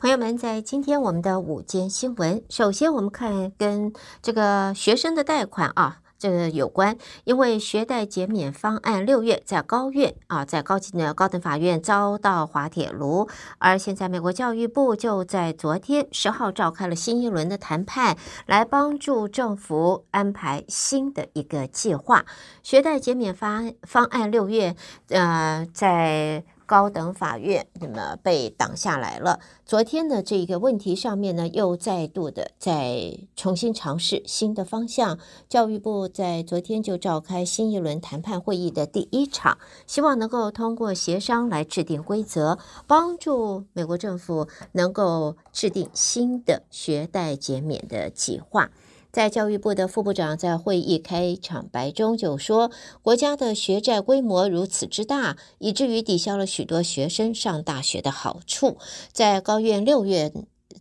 朋友们，在今天我们的午间新闻，首先我们看跟这个学生的贷款啊，这个有关，因为学贷减免方案六月在高院啊，在高级的高等法院遭到滑铁卢，而现在美国教育部就在昨天十号召开了新一轮的谈判，来帮助政府安排新的一个计划，学贷减免方案方案六月，呃，在。高等法院那么被挡下来了。昨天的这个问题上面呢，又再度的在重新尝试新的方向。教育部在昨天就召开新一轮谈判会议的第一场，希望能够通过协商来制定规则，帮助美国政府能够制定新的学贷减免的计划。在教育部的副部长在会议开场白中就说，国家的学债规模如此之大，以至于抵消了许多学生上大学的好处。在高院六月。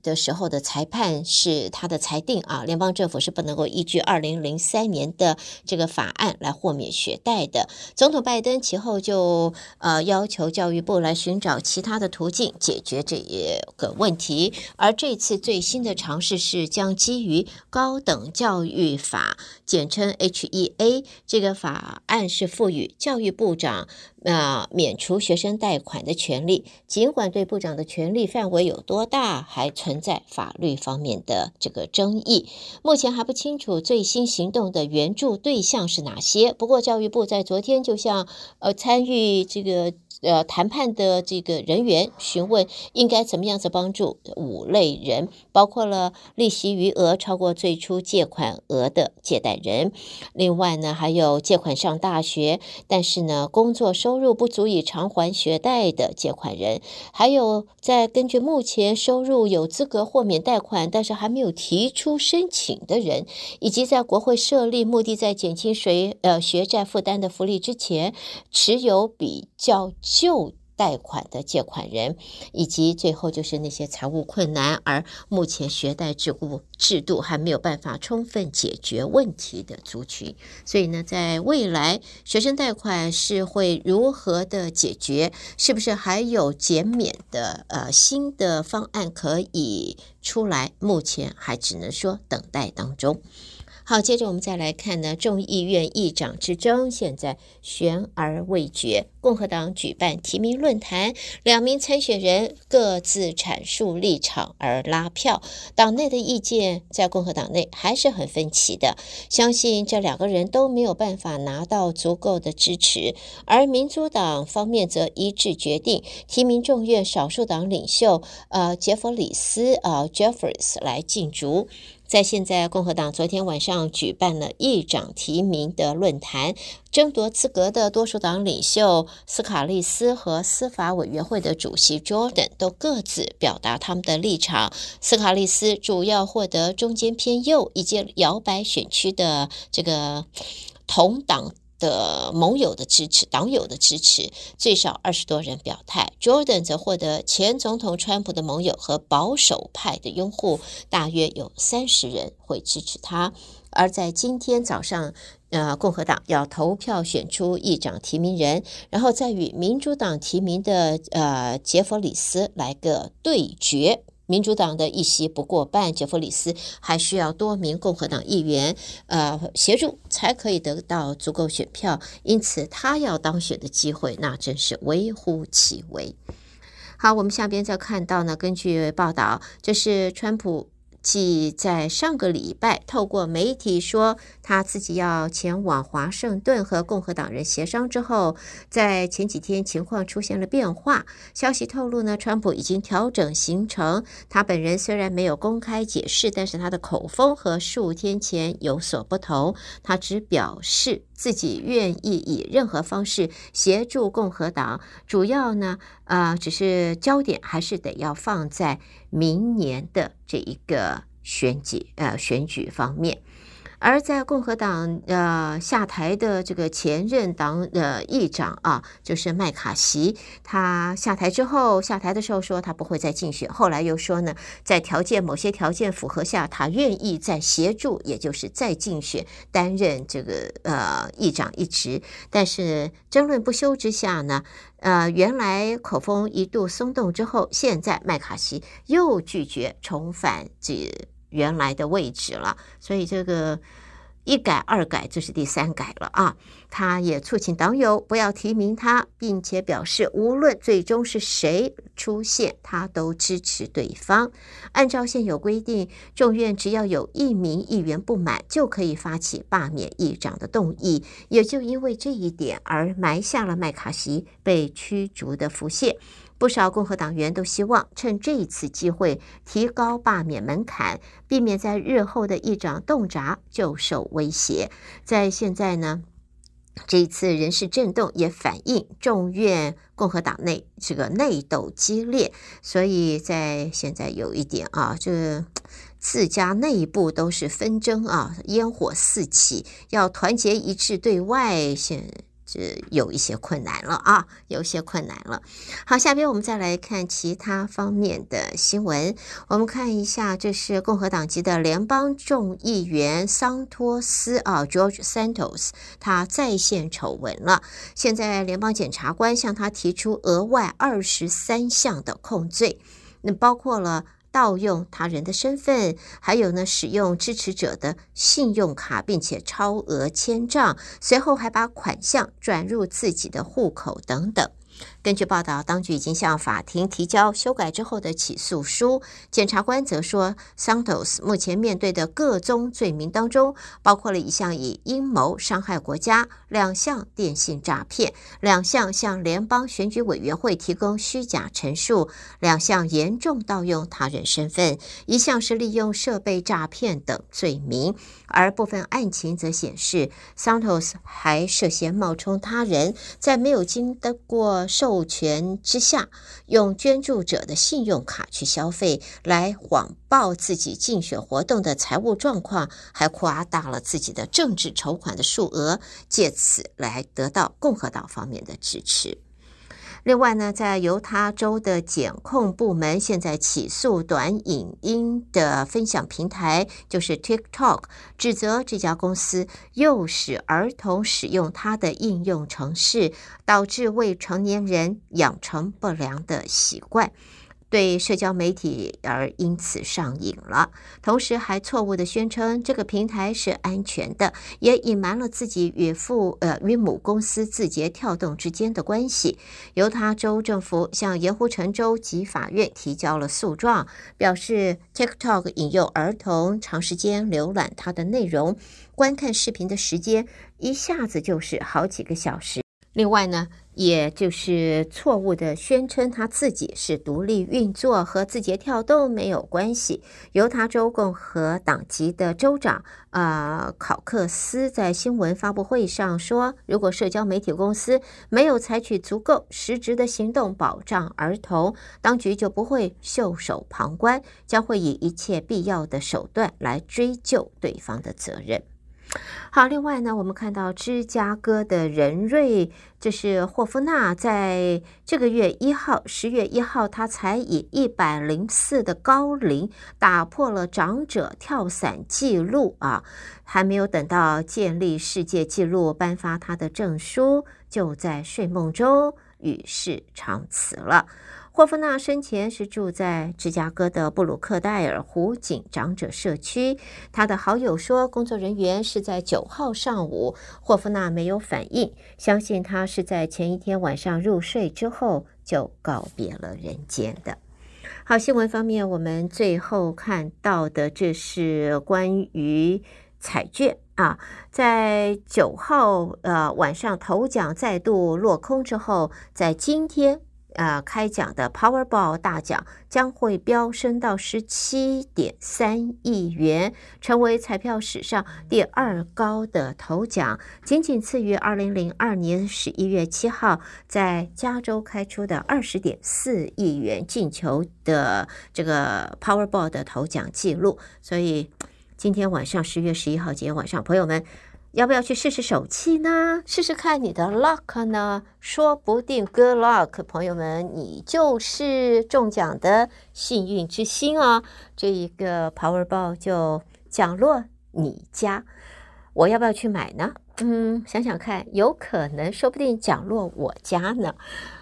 的时候的裁判是他的裁定啊，联邦政府是不能够依据2003年的这个法案来豁免学贷的。总统拜登其后就呃要求教育部来寻找其他的途径解决这一个问题，而这次最新的尝试是将基于高等教育法，简称 H.E.A. 这个法案是赋予教育部长那免除学生贷款的权利，尽管对部长的权利范围有多大还。存在法律方面的这个争议，目前还不清楚最新行动的援助对象是哪些。不过，教育部在昨天就像呃参与这个。呃，谈判的这个人员询问应该怎么样子帮助五类人，包括了利息余额超过最初借款额的借贷人，另外呢，还有借款上大学但是呢，工作收入不足以偿还学贷的借款人，还有在根据目前收入有资格豁免贷款但是还没有提出申请的人，以及在国会设立目的在减轻谁呃学债负担的福利之前持有比较。旧贷款的借款人，以及最后就是那些财务困难而目前学贷制度制度还没有办法充分解决问题的族群，所以呢，在未来学生贷款是会如何的解决？是不是还有减免的呃新的方案可以出来？目前还只能说等待当中。好，接着我们再来看呢，众议院议长之争现在悬而未决。共和党举办提名论坛，两名参选人各自阐述立场而拉票。党内的意见在共和党内还是很分歧的，相信这两个人都没有办法拿到足够的支持。而民主党方面则一致决定提名众院少数党领袖呃杰弗里斯呃 Jeffries 来竞逐。在现在，共和党昨天晚上举办了议长提名的论坛，争夺资格的多数党领袖斯卡利斯和司法委员会的主席 Jordan 都各自表达他们的立场。斯卡利斯主要获得中间偏右以及摇摆选区的这个同党。的盟友的支持，党友的支持，最少二十多人表态。Jordan 则获得前总统川普的盟友和保守派的拥护，大约有三十人会支持他。而在今天早上，呃，共和党要投票选出议长提名人，然后再与民主党提名的呃杰弗里斯来个对决。民主党的一席不过半，杰弗里斯还需要多名共和党议员，呃，协助才可以得到足够选票，因此他要当选的机会那真是微乎其微。好，我们下边再看到呢，根据报道，这是川普。继在上个礼拜，透过媒体说他自己要前往华盛顿和共和党人协商之后，在前几天情况出现了变化。消息透露呢，川普已经调整行程。他本人虽然没有公开解释，但是他的口风和数天前有所不同。他只表示自己愿意以任何方式协助共和党，主要呢，呃，只是焦点还是得要放在。明年的这一个选举，呃，选举方面。而在共和党呃下台的这个前任党呃议长啊，就是麦卡锡，他下台之后，下台的时候说他不会再竞选，后来又说呢，在条件某些条件符合下，他愿意再协助，也就是再竞选担任这个呃议长一职。但是争论不休之下呢，呃，原来口风一度松动之后，现在麦卡锡又拒绝重返这。原来的位置了，所以这个一改二改就是第三改了啊！他也促请党友不要提名他，并且表示无论最终是谁出现，他都支持对方。按照现有规定，众院只要有一名议员不满，就可以发起罢免议长的动议。也就因为这一点，而埋下了麦卡锡被驱逐的伏线。不少共和党员都希望趁这一次机会提高罢免门槛，避免在日后的一掌动闸就受威胁。在现在呢，这一次人事震动也反映众院共和党内这个内斗激烈，所以在现在有一点啊，这。自家内部都是纷争啊，烟火四起，要团结一致对外先。这有一些困难了啊，有一些困难了。好，下边我们再来看其他方面的新闻。我们看一下，这是共和党籍的联邦众议员桑托斯啊，George Santos，他再现丑闻了。现在联邦检察官向他提出额外二十三项的控罪，那包括了。盗用他人的身份，还有呢，使用支持者的信用卡并且超额签账，随后还把款项转入自己的户口等等。根据报道，当局已经向法庭提交修改之后的起诉书。检察官则说，Santos 目前面对的各宗罪名当中，包括了一项以阴谋伤害国家、两项电信诈骗、两项向联邦选举委员会提供虚假陈述、两项严重盗用他人身份、一项是利用设备诈骗等罪名。而部分案情则显示，Santos 还涉嫌冒充他人，在没有经得过受。授权之下，用捐助者的信用卡去消费，来谎报自己竞选活动的财务状况，还夸大了自己的政治筹款的数额，借此来得到共和党方面的支持。另外呢，在犹他州的检控部门现在起诉短影音的分享平台，就是 TikTok，指责这家公司诱使儿童使用它的应用程式，导致未成年人养成不良的习惯。对社交媒体而因此上瘾了，同时还错误地宣称这个平台是安全的，也隐瞒了自己与父呃与母公司字节跳动之间的关系。犹他州政府向盐湖城州及法院提交了诉状，表示 TikTok 引诱儿童长时间浏览它的内容，观看视频的时间一下子就是好几个小时。另外呢，也就是错误的宣称他自己是独立运作和字节跳动没有关系。犹他州共和党籍的州长，呃，考克斯在新闻发布会上说，如果社交媒体公司没有采取足够实质的行动保障儿童，当局就不会袖手旁观，将会以一切必要的手段来追究对方的责任。好，另外呢，我们看到芝加哥的仁瑞，这是霍夫纳，在这个月一号，十月一号，他才以一百零四的高龄打破了长者跳伞记录啊，还没有等到建立世界纪录颁发他的证书，就在睡梦中与世长辞了。霍夫纳生前是住在芝加哥的布鲁克戴尔湖景长者社区。他的好友说，工作人员是在九号上午，霍夫纳没有反应，相信他是在前一天晚上入睡之后就告别了人间的。好，新闻方面，我们最后看到的这是关于彩券啊，在九号呃晚上头奖再度落空之后，在今天。呃，开奖的 Powerball 大奖将会飙升到十七点三亿元，成为彩票史上第二高的头奖，仅仅次于二零零二年十一月七号在加州开出的二十点四亿元进球的这个 Powerball 的头奖记录。所以，今天晚上十月十一号，今天晚上，朋友们。要不要去试试手气呢？试试看你的 luck 呢？说不定 good luck，朋友们，你就是中奖的幸运之星哦！这一个 Powerball 就降落你家。我要不要去买呢？嗯，想想看，有可能，说不定降落我家呢。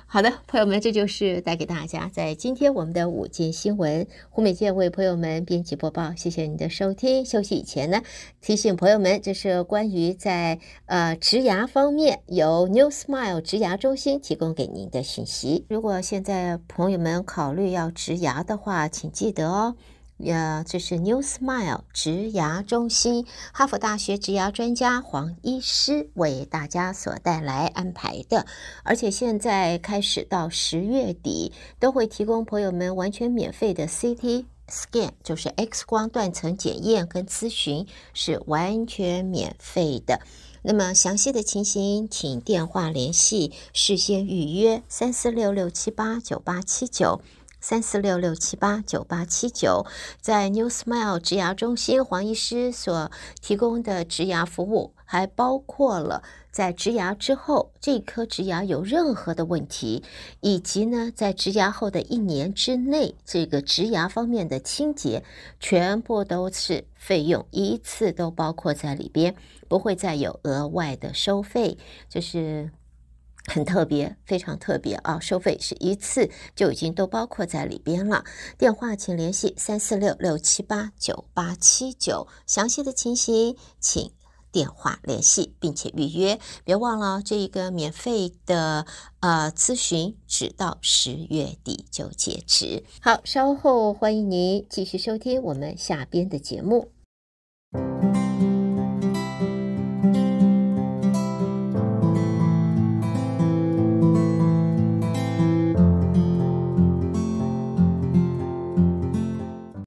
好的，朋友们，这就是带给大家在今天我们的午间新闻，胡美健为朋友们编辑播报。谢谢你的收听。休息以前呢，提醒朋友们，这是关于在呃植牙方面由 New Smile 植牙中心提供给您的信息。如果现在朋友们考虑要植牙的话，请记得哦。呃，这是 New Smile 植牙中心，哈佛大学植牙专家黄医师为大家所带来安排的，而且现在开始到十月底都会提供朋友们完全免费的 CT scan，就是 X 光断层检验跟咨询是完全免费的。那么详细的情形，请电话联系，事先预约三四六六七八九八七九。三四六六七八九八七九，在 New Smile 植牙中心黄医师所提供的植牙服务，还包括了在植牙之后，这颗植牙有任何的问题，以及呢，在植牙后的一年之内，这个植牙方面的清洁，全部都是费用一次都包括在里边，不会再有额外的收费，就是。很特别，非常特别啊！收费是一次就已经都包括在里边了。电话请联系三四六六七八九八七九，详细的情形请电话联系并且预约。别忘了这一个免费的呃咨询，直到十月底就截止。好，稍后欢迎您继续收听我们下边的节目。